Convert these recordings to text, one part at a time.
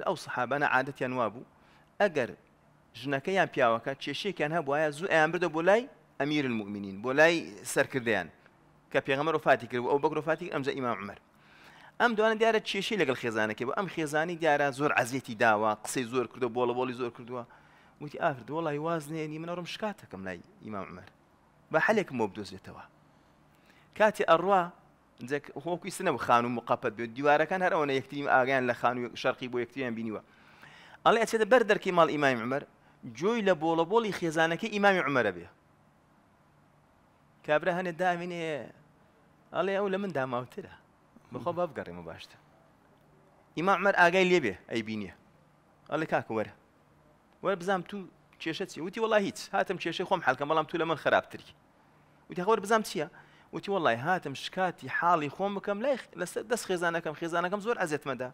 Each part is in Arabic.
ئەو سەحابانە عادەتیان وابوو ئەگەر ژنەکەیان پیاوەکە کێشێکیان هەبوو وایە زوو ئەیان بردە بۆ لای ئەمیر المؤمنین بۆ لای سەرکردیان کە پێغەمە ڕفاتی کرد ئەو بەگرۆفاتی ئەمزە امام عمر ئەم دوانە دیارە چێشی لەگەڵ خێزانەکە بۆ ئەم خێزانی دیارە زۆر عزیێتی داوە قسەی زۆر کردو بۆڵە بۆڵی زۆر کردووە وتی ئافرد وڵی وازنێنی منە ڕم شکاتەکەم لای امام عمر بحالك حلێکم بۆ كاتي کاتی هۆکی سنە و خان و مقاپەت بێت دیوارەکان هەر ئەوە یەکتریم ئاگیان لە خان و شەرقی بۆ یەکتیان بینیوە ئەڵێ ئەچێتە بەر دەرکی ماڵ ئیمای عمەر جۆی لە بۆڵە بۆڵی خێزانەکە ئیمامی عمەرە بێ کابرا هەنێ دامێنێ ئەڵێ ئەو لە من داماوترە بخۆ با بگەڕێمە باشتە ئیمامەر ئاگای لێبێ ئەی بینیە ئەڵێ کاکە وەرە وەرە بزانام تو کێشە چی وتی وڵی هیچ هاتم کێشەی خۆم حلکە بەڵام تو لە من خراپتری وتی خەوەر بزانام چییە؟ وتي والله هاتم شكاتي حالي خومكم لا يخ... دس خزانه كم خزانه كم زور عزت مدى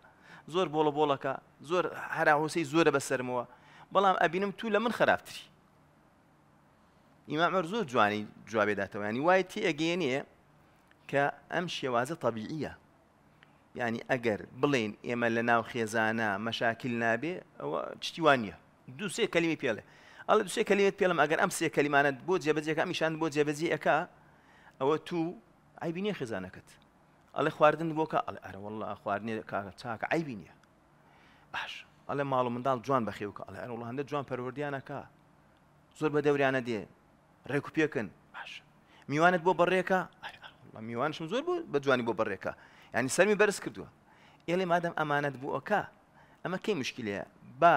زور بولا بولا كا زور هرع وسي زور بسرموا بلام ابينم تو لمن خرافتري امام مرزو جواني جواب داتو يعني واي تي اجيني كامشي وازه طبيعيه يعني اجر بلين يمل لنا وخيزانا مشاكلنا بي او تشتيوانيه دو سي كلمه بيله الله دو سي كلمه بيله اگر امس كلمه انا بوجي بزي كامي شان بوجي بزي اكا ئەوە تو ئایبی نیە خێزانەکەت ئەڵێ خواردن بۆ کە ئەڵێ ئەرەوەله خواردنێ کارە چاکە ئایبی نییە باش ئەڵێ ماڵ منداڵ جوان بەخێوکە ئەڵێ ئەرەوە هەندە جوان پەروەردیانەکە زۆر بە دەوریانە دێ ڕێکو پێکن باش میوانت بۆ بەڕێکە میوانشم زۆر بوو بە جوانی بۆ بەڕێکە ینی سەرمی بەرز کردووە ئێڵێ مادەم ئەمانەت بووەکە ئەمە کەی مشکلەیە با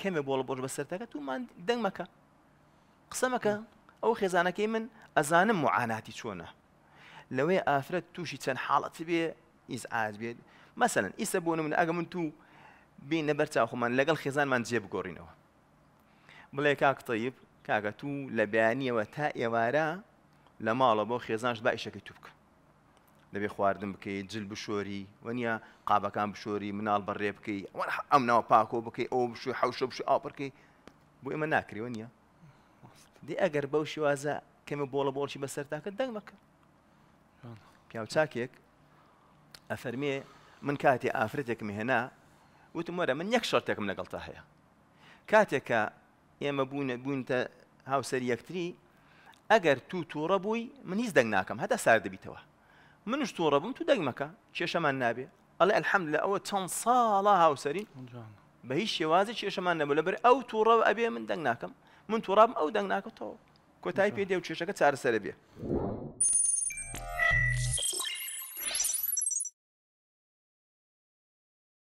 کەمێ بۆڵە بۆش بەسەرەکە تومان دەنگمەکە قسەمەکە ئەو خێزانەکەی من ئەزانم معاناتی چۆنە لەوەی ئافرەت تووشی چەند حاڵەتی بێ ئیزعاز بێت مەسەن ئیسە بۆن من ئەگە من تو بین نەبەر چاخۆمان لەگەڵ خێزانمان جێ بگۆڕینەوە بڵێ کاکتەیب کاگە تو لە بەیانیەوە تا ئێوارە لە ماڵە بۆ خێزانش با ئیشەکەی تو بکە دەبێ خواردن بکەیت جل بشۆری وەنیە قابەکان بشۆری مناڵ بەڕێ بکەی ئەم ناوە پاکۆ بکەی ئەو بشوی حوشە بشوی ئاپڕکەی بۆ ئێمە ناکرێەوە نیە دی ئەگەر بەو كم کەمە بول بۆڵکی بەسەر تاکە دەنگ مەکە پیاو چاکێک افرمي من كاتي ئافرەتێکم هێنا هنا وتمر من یەک شەرتێکم لەگەڵ تا هەیە کاتێک کە ئێمە بوونە بوونتە سريك تري ئەگەر تو تووڕە من هیچ دەنگ هذا هەتا سار من منش تووڕە تو دەنگ مەکە کێشەمان نابێ ئەڵێ ئەلحەمد لە ئەوە چەند ساڵە هاوسەرین بە هیچ شێوازی کێشەمان نەبوو لەبەر ئەو تووڕە ئەبێ من دەنگ من تووڕام ئەو دەنگناکە تۆ کۆتای پێ دێ و کێشەکە چارەسەرە بێ